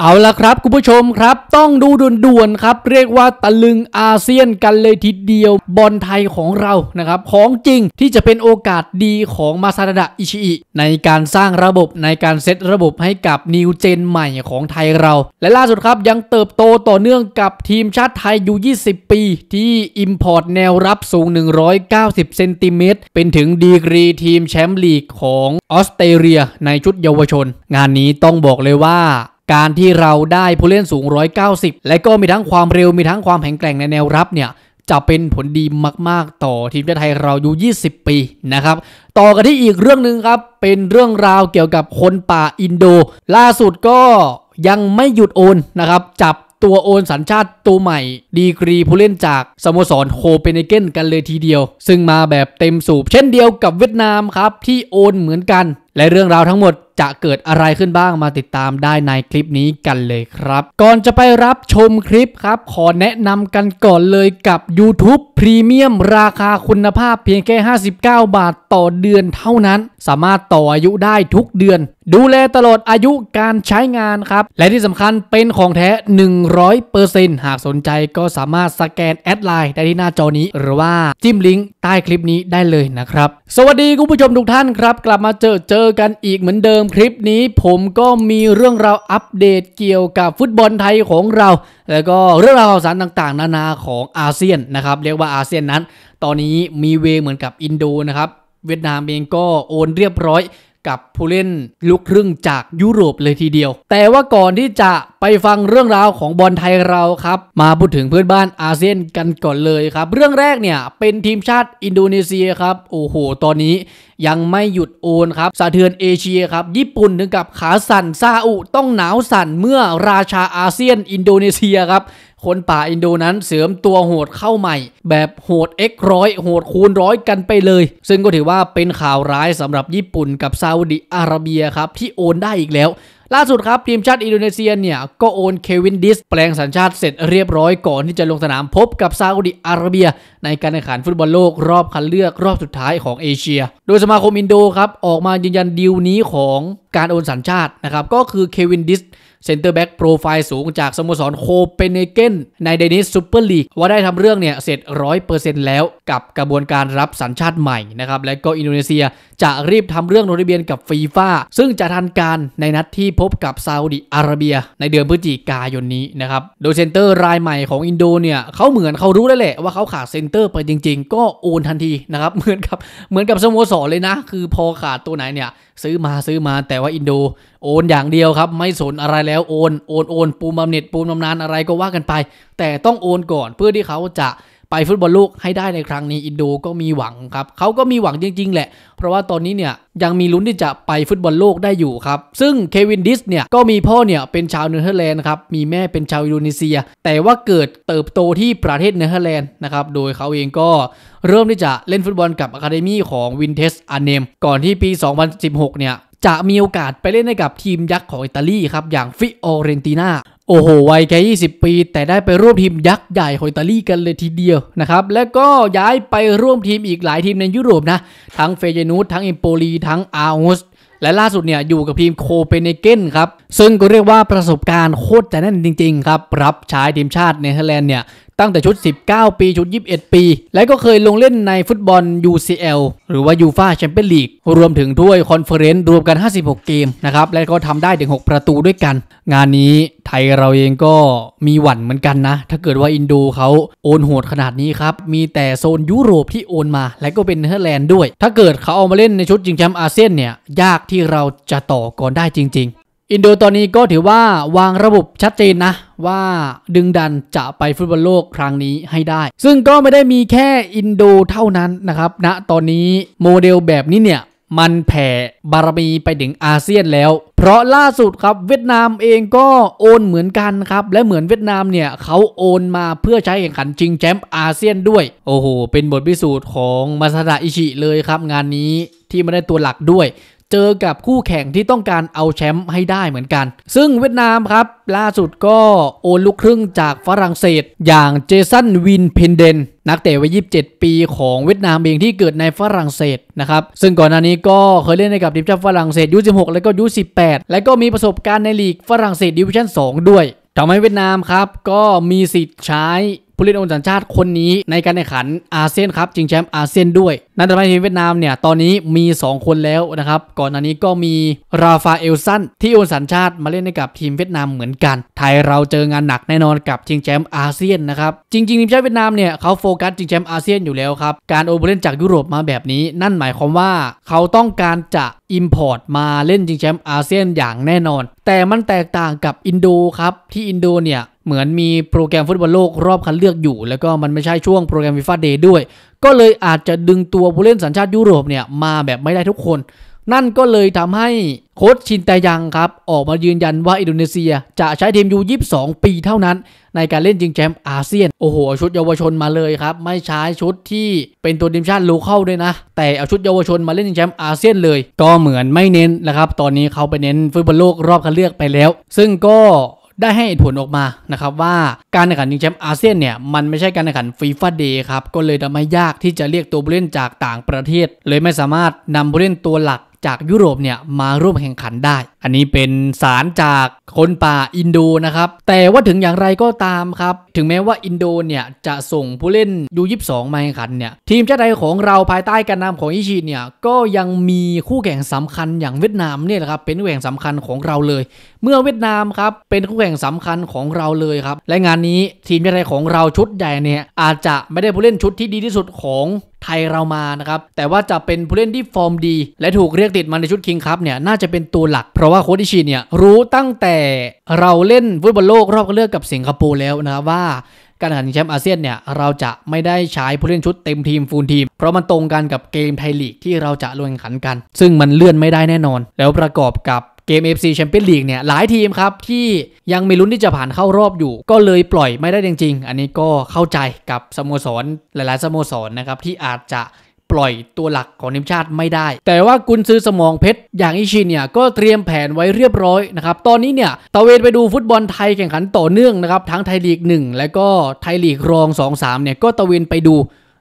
เอาละครับคุณผู้ชมครับต้องดูด่วนๆครับ เรียกว่าตะลึงอาเซียนกันเลยทีเดียวบอลไทยของเรานะครับ ของจริงที่จะเป็นโอกาสดีของมาซาดะอิชิอิในการสร้างระบบในการเซตระบบให้กับนิวเจนใหม่ของไทยเรา และล่าสุดครับยังเติบโตต่อเนื่องกับทีมชาติไทยอยู่ 20 ปี ที่อิมพอร์ตแนวรับสูง 190เซนติเมตรเป็นถึงดีกรีทีมแชมป์ลีกของออสเตรเลียในชุดเยาวชน งานนี้ต้องบอกเลยว่าการที่เราได้ผู้เล่นสูง 190 และก็มีทั้งความเร็วมีทั้งความแข็งแกร่งในแนวรับเนี่ย จะเป็นผลดีมากๆ ต่อทีมชาติไทยเราอยู่ 20 ปีนะครับ ต่อกันที่อีกเรื่องหนึ่งครับ เป็นเรื่องราวเกี่ยวกับคนป่าอินโด ล่าสุดก็ยังไม่หยุดโอนนะครับ จับตัวโอนสัญชาติตัวใหม่ ดีกรีผู้เล่นจากสโมสรโคเปนเกนกันเลยทีเดียว ซึ่งมาแบบเต็มสูบเช่นเดียวกับเวียดนามครับที่โอนเหมือนกัน และเรื่องราวทั้งหมดจะเกิดอะไรขึ้นบ้างมาติดตามได้ในคลิปนี้กันเลยครับ ก่อนจะไปรับชมคลิปครับ ขอแนะนำกันก่อนเลยกับ YouTube รีเมียมราคาคุณภาพเพียงแค่59 บาทต่อเดือนเท่านั้น สามารถต่ออายุได้ทุกเดือนดูแลตลอดอายุการใช้งานครับและที่สำคัญเป็นของแท้ 100%หากสนใจก็สามารถสแกนแอดไลน์ได้ที่หน้าจอนี้หรือว่าจิ้มลิงก์ใต้คลิปนี้ได้เลยนะครับ สวัสดีคุณผู้ชมทุกท่านครับ กลับมาเจอเจอกันอีกเหมือนเดิมคลิปนี้ผมก็มีเรื่องราวอัปเดตเกี่ยวกับฟุตบอลไทยของเรา แล้วก็เรื่องราวข่าวสารต่างๆ นานาของอาเซียนนะครับเรียกว่าอาเซียนนั้น ตอนนี้มีเวเหมือนกับอินโดนะครับเวียดนามเองก็โอนเรียบร้อยกับผู้เล่นลุกครึ่งจากยุโรปเลยทีเดียว แต่ว่าก่อนที่จะไปฟังเรื่องราวของบอลไทยเราครับมาพูดถึงเพื่อนบ้านอาเซียนกันก่อนเลยครับเรื่องแรกเนี่ยเป็นทีมชาติอินโดนีเซียครับโอ้โห ตอนนี้ยังไม่หยุดโอนครับสะเทือนเอเชียครับญี่ปุ่นถึงกับขาสั่นซาอุต้องหนาวสั่นเมื่อราชาอาเซียนอินโดนีเซียครับคนป่าอินโดนั้นเสริมตัวโหดเข้าใหม่แบบโหด x ร้อยโหดคูณร้อยกันไปเลย ซึ่งก็ถือว่าเป็นข่าวร้ายสำหรับญี่ปุ่นกับซาอุดิอาระเบียครับที่โอนได้อีกแล้ว ล่าสุดครับ ทีมชาติอินโดนีเซียเนี่ยก็โอนเควินดิสแปลงสัญชาติเสร็จเรียบร้อยก่อนที่จะลงสนามพบกับซาอุดิอาระเบีย ในการแข่งขันฟุตบอลโลกรอบคัดเลือกรอบสุดท้ายของเอเชีย โดยสมาคมอินโดครับออกมายืนยันดีลนี้ของการโอนสัญชาตินะครับก็คือเควินดิสเซนเตอร์แบ็กโปรไฟล์สูงจากสโมสรโคเปนเฮเกนในเดนิสซูเปอร์ลีกว่าได้ทำเรื่องเนี่ยเสร็จร้อยเปอร์เซ็นต์แล้วกับกระบวนการรับสัญชาติใหม่นะครับและก็อินโดนีเซียจะรีบทำเรื่องลงทะเบียนกับฟีฟ่าซึ่งจะทันการในนัดที่พบกับซาอุดิอาระเบีย ในเดือนพฤศจิกายนนี้นะครับโดยเซนเตอร์รายใหม่ของอินโดเนียเขาเหมือนเขารู้ได้แหละว่าเขาขาดเซนเตอร์ไปจริงๆ ก็โอนทันทีนะครับเหมือนกับเหมือนกับสโมสรเลยนะ คือพอขาดตัวไหนเนี่ยซื้อมาซื้อมาแต่ว่าอินโดโอนอย่างเดียวครับไม่สนอะไรแล้วโอนโอนโอนปูมบำเหน็จปูมบำนาญอะไรก็ว่ากันไป แต่ต้องโอนก่อน เพื่อที่เขาจะไปฟุตบอลโลกให้ได้ในครั้งนี้อินโดก็มีหวังครับเขาก็มีหวังจริงๆแหละเพราะว่าตอนนี้เนี่ยยังมีลุ้นที่จะไปฟุตบอลโลกได้อยู่ครับซึ่งเควินดิสเนี่ยก็มีพ่อเนี่ยเป็นชาวเนเธอร์แลนด์ครับมีแม่เป็นชาวอินโดนีเซีย แต่ว่าเกิดเติบโตที่ประเทศเนเธอร์แลนด์นะครับโดยเขาเองก็เริ่มที่จะเล่นฟุตบอลกับอะคาเดมี่ของวินเทสอาเนมก่อนที่ปี 2016เนี่ยจะมีโอกาสไปเล่นให้กับทีมยักษ์ของอิตาลีครับ อย่างฟิโอเรนติน่าโอ้โหวัยแค่ 20 ปี แต่ได้ไปร่วมทีมยักษ์ใหญ่ของอิตาลีกันเลยทีเดียวนะครับและก็ย้ายไปร่วมทีมอีกหลายทีมในยุโรปนะทั้งเฟเยนูสทั้งอิมโปลีทั้งอาอุสและล่าสุดเนี่ยอยู่กับทีมโคเปนเกนครับซึ่งก็เรียกว่าประสบการณ์โคตรจะแน่นจริงๆครับรับใช้ทีมชาติเนเธอร์แลนด์เนี่ยตั้งแต่ชุด 19 ปี ชุด 21 ปี และก็เคยลงเล่นในฟุตบอล UCL หรือว่า UEFA Champions League รวมถึงด้วยคอนเฟอเรนซ์รวมกัน 56 เกมนะครับ และก็ทำได้ถึง 6 ประตูด้วยกัน งานนี้ไทยเราเองก็มีหวั่นเหมือนกันนะ ถ้าเกิดว่าอินโดเขาโอนโหดขนาดนี้ครับ มีแต่โซนยุโรปที่โอนมา และก็เป็นเนเธอร์แลนด์ด้วย ถ้าเกิดเขาเอามาเล่นในชุดจิงแชมป์อาเซียนเนี่ย ยากที่เราจะต่อก่อนได้จริงอินโดตอนนี้ก็ถือว่าวางระบบชัดเจนนะว่าดึงดันจะไปฟุตบอลโลกครั้งนี้ให้ได้ ซึ่งก็ไม่ได้มีแค่อินโดเท่านั้นนะครับณนะตอนนี้โมเดลแบบนี้เนี่ยมันแผ่บารมี ไปถึงอาเซียนแล้ว เพราะล่าสุดครับเวียดนามเองก็โอนเหมือนกันครับและเหมือนเวียดนามเนี่ยเขาโอนมาเพื่อใช้แข่งขันชิงแชมป์อาเซียนด้วยโอ้โหเป็นบทพิสูจน์ของมาซาดาอิชิเลยครับ งานนี้ที่ไม่ได้ตัวหลักด้วยเจอกับคู่แข่งที่ต้องการเอาแชมป์ให้ได้เหมือนกัน ซึ่งเวียดนามครับล่าสุดก็โอนลูกครึ่งจากฝรั่งเศสอย่างเจสันวินเพนเดน นักเตะวัย 27 ปีของเวียดนามเองที่เกิดในฝรั่งเศสนะครับซึ่งก่อนหน้านี้ก็เคยเล่นในกับทีมชาติฝรั่งเศสยุ16 แล้วก็ยุ18 แล้วก็มีประสบการณ์ในลีกฝรั่งเศสดิวิชั่น2ด้วยทำให้เวียดนามครับก็มีสิทธิ์ใช้ผู้เล่นโอนสัญชาติคนนี้ในการแข่งขันอาเซียนครับจิงแชมป์อาเซียนด้วยนักเตะทีมเวียดนามเนี่ยตอนนี้มี 2 คนแล้วนะครับก่อนหน้านี้ก็มีราฟาเอลสันที่โอนสัญชาติมาเล่นให้กับทีมเวียดนามเหมือนกัน ไทยเราเจองานหนักแน่นอนกับชิงแชมป์อาเซียนนะครับจริงๆทีมชาติเวียดนามเนี่ยเขาโฟกัสชิงแชมป์อาเซียนอยู่แล้วครับการโอนเล่นจากยุโรปมาแบบนี้ นั่นหมายความว่า เขาต้องการจะอิมพอร์ตมาเล่นชิงแชมป์อาเซียนอย่างแน่นอนแต่มันแตกต่างกับอินโดครับที่อินโดเนี่ยเหมือนมีโปรแกรมฟุตบอลโลกรอบคัดเลือกอยู่แล้วก็มันไม่ใช่ช่วงโปรแกรมฟีฟ่าเดย์ด้วยก็เลยอาจจะดึงตัวผู้เล่นสัญชาติยุโรปเนี่ยมาแบบไม่ได้ทุกคน นั่นก็เลยทำให้โค้ชชินแตยังครับออกมายืนยันว่าอินโดนีเซียจะใช้ทีมยู22ปีเท่านั้น ในการเล่นจริงแชมป์อาเซียนโอ้โหชุดเยาวชนมาเลยครับ ไม่ใช้ชุดที่เป็นตัวทีมชาติลูเข้าด้วยนะ แต่เอาชุดเยาวชนมาเล่นจริงแชมป์อาเซียนเลย ก็เหมือนไม่เน้นนะครับตอนนี้เขาไปเน้นฟุตบอลโลกรอบคัดเลือกไปแล้ว ซึ่งก็ได้ให้ผลออกมานะครับว่าการแข่งขันชิงแชมป์อาเซียนเนี่ย มันไม่ใช่การแข่งขันฟีฟ่าเดย์ครับ ก็เลยทำให้ยากที่จะเรียกตัวผู้เล่นจากต่างประเทศ เลยไม่สามารถนำผู้เล่นตัวหลักจากยุโรปเนี่ยมาร่วมแข่งขันได้ อันนี้เป็นสารจากคนป่าอินโดนะครับ แต่ว่าถึงอย่างไรก็ตามครับ ถึงแม้ว่าอินโดเนี่ย จะส่งผู้เล่นยูยิบสองมาแข่งขันเนี่ย ทีมชาติไทยของเราภายใต้การนำของอิชิเนี่ย ก็ยังมีคู่แข่งสำคัญอย่างเวียดนามเนี่ยแหละครับ เป็นคู่แข่งสำคัญของเราเลย เมื่อเวียดนามครับเป็นคู่แข่งสำคัญของเราเลยครับ และงานนี้ทีมชาติไทยของเราชุดใหญ่เนี่ย อาจจะไม่ได้ผู้เล่นชุดที่ดีที่สุดของไทยเรามานะครับแต่ว่าจะเป็นผู้เล่นที่ฟอร์มดี และถูกเรียกติดมาในชุดคิงคัพเนี่ยน่าจะเป็นตัวหลัก เพราะว่าโคดิชิเนี่ยรู้ตั้งแต่เราเล่นฟุตบอลโลกรอบเลือกกับสิงคโปร์แล้วนะครับว่าการแข่งขันแชมป์อาเซียนเนี่ยเราจะไม่ได้ใช้ผู้เล่นชุดเต็มทีมฟูลทีมเพราะมันตรงกันกับเกมไทยลีกที่เราจะลงแข่งขันกัน ซึ่งมันเลื่อนไม่ได้แน่นอนแล้วประกอบกับเกม FC แชมเปี้ยนลีกเนี่ยหลายทีมครับที่ยังมีลุ้นที่จะผ่านเข้ารอบอยู่ ก็เลยปล่อยไม่ได้จริงๆอันนี้ก็เข้าใจกับสโมสรหลายๆสโมสรนะครับที่อาจจะปล่อยตัวหลักของนิมชาติไม่ได้ แต่ว่ากุนซือสมองเพชร อย่างอิชินเนี่ยก็เตรียมแผนไว้เรียบร้อยนะครับตอนนี้เนี่ยตะเวนไปดูฟุตบอลไทยแข่งขันต่อเนื่องนะครับทั้งไทยลีก1และก็ไทยลีกรอง2-3เนี่ยก็ตะเวนไปดู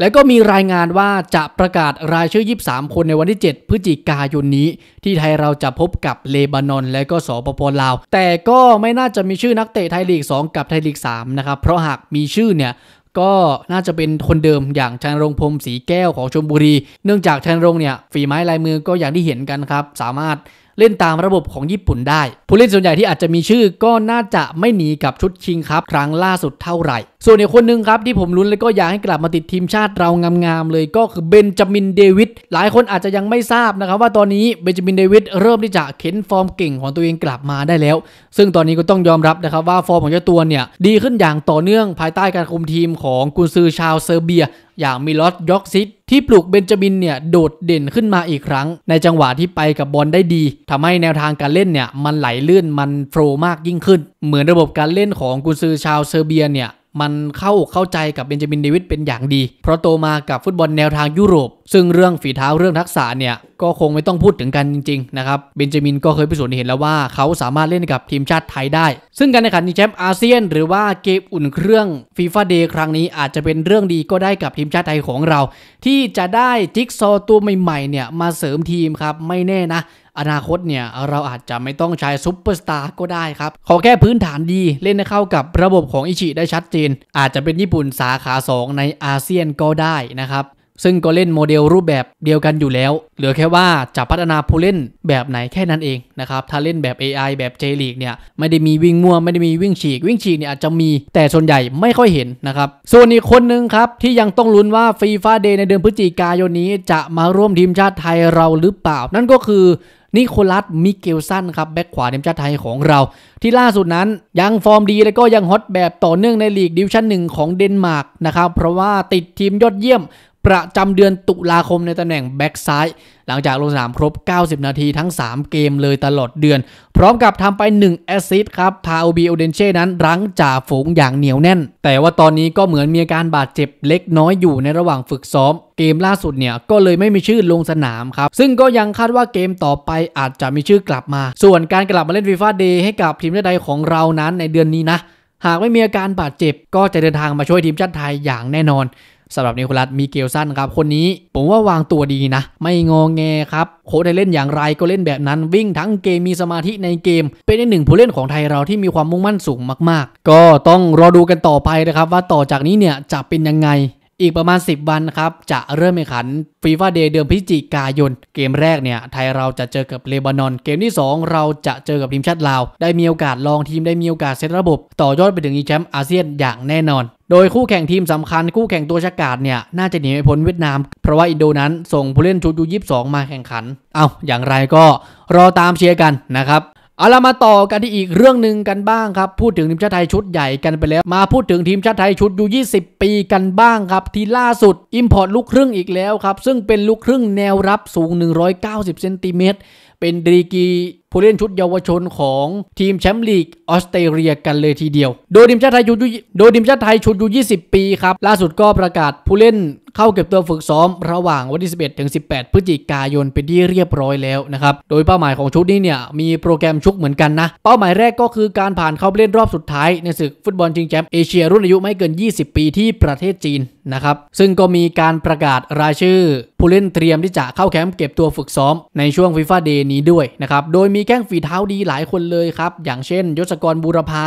แล้วก็มีรายงานว่าจะประกาศรายชื่อ 23 คนในวันที่ 7 พฤศจิกายนนี้ ที่ไทยเราจะพบกับเลบานอน และก็สปปลาว แต่ก็ไม่น่าจะมีชื่อนักเตะไทยลีก 2 กับไทยลีก 3 นะครับเพราะหากมีชื่อเนี่ยก็น่าจะเป็นคนเดิมอย่างชันรงพรมสีแก้วของชมบุรีเนื่องจากชันรงเนี่ย ฝีไม้ลายมือก็อย่างที่เห็นกันครับ สามารถเล่นตามระบบของญี่ปุ่นได้ ผู้เล่นส่วนใหญ่ที่อาจจะมีชื่อ ก็น่าจะไม่หนีกับชุดคิงครับครั้งล่าสุดเท่าไหร่ ส่วนอีกคนหนึ่งครับที่ผมลุ้นแล้วก็อยากให้กลับมาติดทีมชาติเรางามๆเลย ก็คือเบนจามินเดวิดหลายคนอาจจะยังไม่ทราบนะครับว่าตอนนี้เบนจามินเดวิดเริ่มที่จะเข็นฟอร์มเก่งของตัวเองกลับมาได้แล้ว ซึ่งตอนนี้ก็ต้องยอมรับนะครับว่าฟอร์มของเจ้าตัวเนี่ยดีขึ้นอย่างต่อเนื่องภายใต้การคุมทีมของกุนซือชาวเซอร์เบียอย่างมิลอสยอกซิตที่ปลูกเบนจามินเนี่ยโดดเด่นขึ้นมาอีกครั้ง ในจังหวะที่ไปกับบอลได้ดี ทำให้แนวทางการเล่นเนี่ย มันไหลลื่นมันโฟลมากยิ่งขึ้น เหมือนระบบการเล่นของกุนซือชาวเซอร์เบียเนี่ยมันเข้าเข้าใจกับเบนจามินเดวิดเป็นอย่างดี เพราะโตมากับฟุตบอลแนวทางยุโรป ซึ่งเรื่องฝีเท้าเรื่องทักษะเนี่ย ก็คงไม่ต้องพูดถึงกันจริงๆนะครับเบนจามินก็เคยพิสูจน์เห็นแล้วว่า เขาสามารถเล่นกับทีมชาติไทยได้ ซึ่งการแข่งขันแชมป์อาเซียน หรือว่าเกมอุ่นเครื่องฟีฟ่าเดย์ครั้งนี้อาจจะเป็นเรื่องดีก็ได้กับทีมชาติไทยของเราที่จะได้จิ๊กซอตัวใหม่ๆเนี่ยมาเสริมทีมครับไม่แน่นะอนาคตเนี่ย เราอาจจะไม่ต้องใช้ซูเปอร์สตาร์ก็ได้ครับ ขอแค่พื้นฐานดีเล่น้เข้ากับระบบของอิชิได้ชัดเจนอาจจะเป็นญี่ปุ่นสาขา 2 ในอาเซียนก็ได้นะครับ ซึ่งก็เล่นโมเดลรูปแบบเดียวกันอยู่แล้ว เหลือแค่ว่าจะพัฒนาผู้เล่นแบบไหนแค่นั้นเองนะครับ ถ้าเล่นแบบ AI แบบ J League เนี่ยไม่ได้มีวิ่งมั่วไม่ได้มีวิ่งฉีกวิ่งฉีกเนี่ยอาจจะมีแต่ส่วนใหญ่ไม่ค่อยเห็นนะครับส่วนอีกคนนึงครับที่ยังต้องลุ้นว่าฟีฟ่าเดย์ในเดือนพฤศจิกายนนี้ จะมาร่วมทีมชาติไทยเราหรือเปล่านั่นก็คือนิโคลัส มิเกลสันครับ แบ็กขวาทีมชาติไทยของเรา ที่ล่าสุดนั้นยังฟอร์มดีและก็ยังฮอตแบบต่อเนื่องในลีก ดิวชั่นหนึ่งของเดนมาร์กนะครับ เพราะว่าติดทีมยอดเยี่ยมประจำเดือนตุลาคมในตำแหน่งแบ็กซ้ายหลังจากลงสนามครบ 90 นาทีทั้ง 3 เกมเลยตลอดเดือน พร้อมกับทำไป1แอสซิสต์ครับพาอบีโอเดนเช่นั้นรั้งจ่าฝูงอย่างเหนียวแน่น แต่ว่าตอนนี้ก็เหมือนมีอาการบาดเจ็บเล็กน้อยอยู่ในระหว่างฝึกซ้อม เกมล่าสุดเนี่ยก็เลยไม่มีชื่อลงสนามครับซึ่งก็ยังคาดว่าเกมต่อไปอาจจะมีชื่อกลับมาส่วนการกลับมาเล่นฟีฟ่าเดย์ให้กับทีมชาติไทยของเรานั้นในเดือนนี้นะ หากไม่มีอาการบาดเจ็บ ก็จะเดินทางมาช่วยทีมชาติไทยอย่างแน่นอนสำหรับนิโคลัสมีเกลสันครับ คนนี้ผมว่าวางตัวดีนะ ไม่งองแงครับโค้ได้เล่นอย่างไรก็เล่นแบบนั้น วิ่งทั้งเกมมีสมาธิในเกม เป็นหนึ่งผู้เล่นของไทยเราที่มีความมุ่งมั่นสูงมากๆ ก็ต้องรอดูกันต่อไปนะครับว่าต่อจากนี้เนี่ยจะเป็นยังไงอีกประมาณ 10 วันครับ จะเริ่มแข่งขันฟีฟ่าเดย์เดือนพฤศจิกายน เกมแรกเนี่ยไทยเราจะเจอกับเลบานอน เกมที่ 2 เราจะเจอกับทีมชาติลาว ได้มีโอกาสลองทีมได้มีโอกาสเซตระบบต่อยอดไปถึงอีแชมป์อาเซียนอย่างแน่นอน โดยคู่แข่งทีมสำคัญ คู่แข่งตัวชะกาดเนี่ยน่าจะหนีไม่พ้นเวียดนาม เพราะว่าอินโดนั้น ส่งผู้เล่นชุดยูยีมาแข่งขันเอา้าอย่างไรก็รอตามเชียร์กันนะครับเอาละมาต่อกันที่อีกเรื่องหนึ่งกันบ้างครับ พูดถึงทีมชาติไทยชุดใหญ่กันไปแล้ว มาพูดถึงทีมชาติไทยชุดยู20 ปีกันบ้างครับ ที่ล่าสุดอิมพอร์ตลูกครึ่งอีกแล้วครับ ซึ่งเป็นลูกครึ่งแนวรับสูง 190เซนติเมตรเป็นดีกีผู้เล่นชุดเยาวชนของทีมแชมป์ลีกออสเตรเลียกันเลยทีเดียว โดยทีมชาติไทยชุดโดยทีมชาติไทยชุดยู20 ปีครับ ล่าสุดก็ประกาศผู้เล่นเข้าเก็บตัวฝึกซ้อมระหว่างวันที่ 11ถึง18 พฤศจิกายนเป็นที่เรียบร้อยแล้วนะครับ โดยเป้าหมายของชุดนี้เนี่ยมีโปรแกรมชุกเหมือนกันนะ เป้าหมายแรกก็คือการผ่านเข้าเล่นรอบสุดท้ายในศึกฟุตบอลชิงแชมป์เอเชียรุ่นอายุไม่เกิน 20 ปีที่ประเทศจีนนะครับซึ่งก็มีการประกาศรายชื่อผู้เล่นเตรียมที่จะเข้าแคมป์เก็บตัวฝึกซ้อมในช่วงฟีฟ่าเดย์นี้ด้วยนะครับโดยมีแข้งฝีเท้าดีหลายคนเลยครับ อย่างเช่นยศกรบุรพา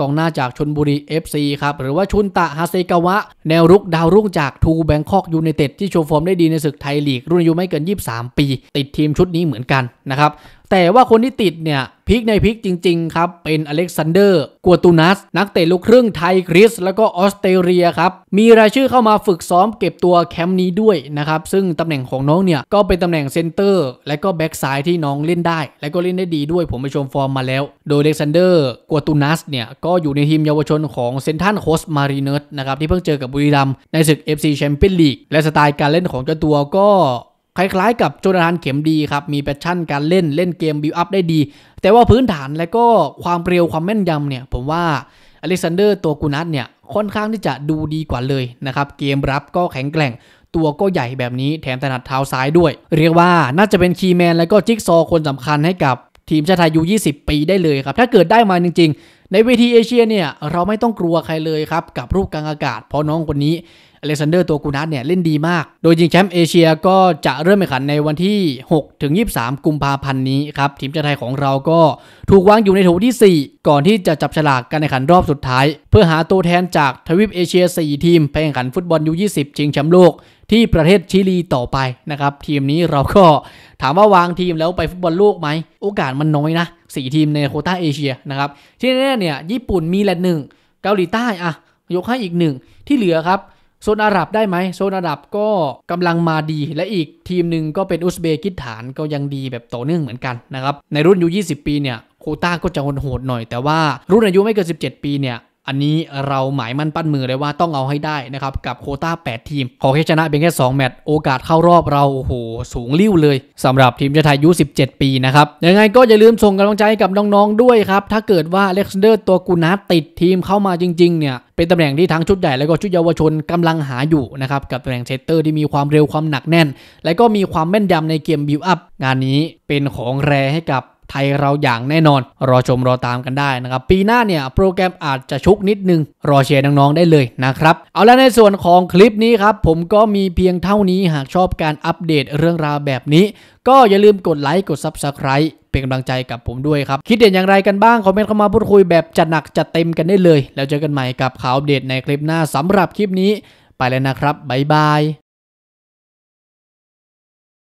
กองหน้าจากชนบุรี FC ครับ หรือว่าชุนตะฮาเซกาวะ แนวรุกดาวรุ่งจากทูแบงคอกยูไนเต็ด ที่โชว์ฟอร์มได้ดีในศึกไทยลีก รุ่นอายุไม่เกิน 23 ปี ติดทีมชุดนี้เหมือนกันนะครับแต่ว่าคนที่ติดเนี่ยพิกในพิกจริงๆครับเป็นอเล็กซานเดอร์ กัวตูนัสนักเตะลูกครึ่งไทยกรีซแล้วก็ออสเตรเลียครับ มีรายชื่อเข้ามาฝึกซ้อมเก็บตัวแคมป์นี้ด้วยนะครับ ซึ่งตำแหน่งของน้องเนี่ยก็เป็นตำแหน่งเซนเตอร์และก็แบ็กซ้ายที่น้องเล่นได้ และก็เล่นได้ดีด้วยผมไปชมฟอร์มมาแล้ว โดยอเล็กซานเดอร์ กัวตูนัสเนี่ยก็อยู่ในทีมเยาวชนของเซนทันโคสมารีเนสนะครับที่เพิ่งเจอกับบุรีรัมในศึก FC แชมเปี้ยนลีกและสไตล์การเล่นของเจ้าตัวก็คล้ายๆกับโจนาธานเข็มดีครับ มีแพชชั่นการเล่นเล่นเกมบิวอัพได้ดี แต่ว่าพื้นฐานและก็ความเร็วความแม่นยำเนี่ย ผมว่าอเล็กซานเดอร์ตัวกูนัทเนี่ย ค่อนข้างที่จะดูดีกว่าเลยนะครับ เกมรับก็แข็งแกร่งตัวก็ใหญ่แบบนี้แถมถนัดเท้าซ้ายด้วย เรียกว่าน่าจะเป็นคีแมนและก็จิ๊กซอคนสำคัญให้กับ ทีมชาติไทยยู20ปีได้เลยครับถ้าเกิดได้มาจริง ๆ ในเวทีเอเชียเนี่ยเราไม่ต้องกลัวใครเลยครับกับรูปกลางอากาศเพราะน้องคนนี้อเล็กซานเดอร์ตัวกูนัทเนี่ยเล่นดีมาก โดยจริงแชมป์เอเชียก็จะเริ่มแข่งขันในวันที่6ถึง23 กุมภาพันธ์นี้ครับทีมชาติไทยของเราก็ถูกวางอยู่ในโถที่ 4 ก่อนที่จะจับฉลากการแข่งขันรอบสุดท้าย เพื่อหาตัวแทนจากทวีปเอเชีย 4 ทีมไปแข่งขันฟุตบอลยู20ชิงแชมป์โลกที่ประเทศชิลีต่อไปนะครับทีมนี้เราก็ถามว่าวางทีมแล้วไปฟุตบอลโลกไหมโอกาสมันน้อยนะสี่ทีมในโคต้าเอเชียนะครับที่แน่เนี่ย ญี่ปุ่นมีแหละหนึ่งเกาหลีใต้อะยกให้อีกหนึ่งที่เหลือครับโซนอาหรับได้ไหมโซนอาหรับก็กำลังมาดีและอีกทีมหนึ่งก็เป็นอุซเบกิสถานก็ยังดีแบบต่อเนื่องเหมือนกันนะครับ ในรุ่นอายุ 20 ปีเนี่ยโคต้าก็จะโหดหน่อยแต่ว่ารุ่นอายุไม่เกิน 17 ปีเนี่ยอันนี้เราหมายมั่นปั้นมือเลยว่าต้องเอาให้ได้นะครับ กับโคต้า8 ทีม ขอแค่ชนะเป็นแค่ 2 แมตช์โอกาสเข้ารอบเราโอ้โหสูงริ้วเลย สำหรับทีมชาติไทยอายุ 17 ปีนะครับยังไงก็อย่าลืมส่งกำลังใจกับน้องๆ ด้วยครับ ถ้าเกิดว่าเล็กซ์นเดอร์ตัวกูนัทติดทีมเข้ามาจริงๆ เนี่ยเป็นตำแหน่งที่ทั้งชุดใหญ่และก็ชุดเยาวชนกำลังหาอยู่นะครับกับตำแหน่งเซตเตอร์ที่มีความเร็วความหนักแน่น และก็มีความแม่นยำในเกมบิวอัพงานนี้เป็นของแรให้กับไทยเราอย่างแน่นอน รอชมรอตามกันได้นะครับ ปีหน้าเนี่ยโปรแกรมอาจจะชุกนิดนึง รอเชียร์น้องๆ ได้เลยนะครับ เอาละในส่วนของคลิปนี้ครับ ผมก็มีเพียงเท่านี้หากชอบการอัปเดตเรื่องราวแบบนี้ ก็อย่าลืมกดไลค์ กด Subscribe เป็นกำลังใจกับผมด้วยครับ คิดเห็นอย่างไรกันบ้าง คอมเมนต์เข้ามาพูดคุยแบบจัดหนักจัดเต็มกันได้เลยแล้วเจอกันใหม่กับข่าวอัปเดตในคลิปหน้าสำหรับคลิปนี้ ไปแล้วนะครับบ๊ายบาย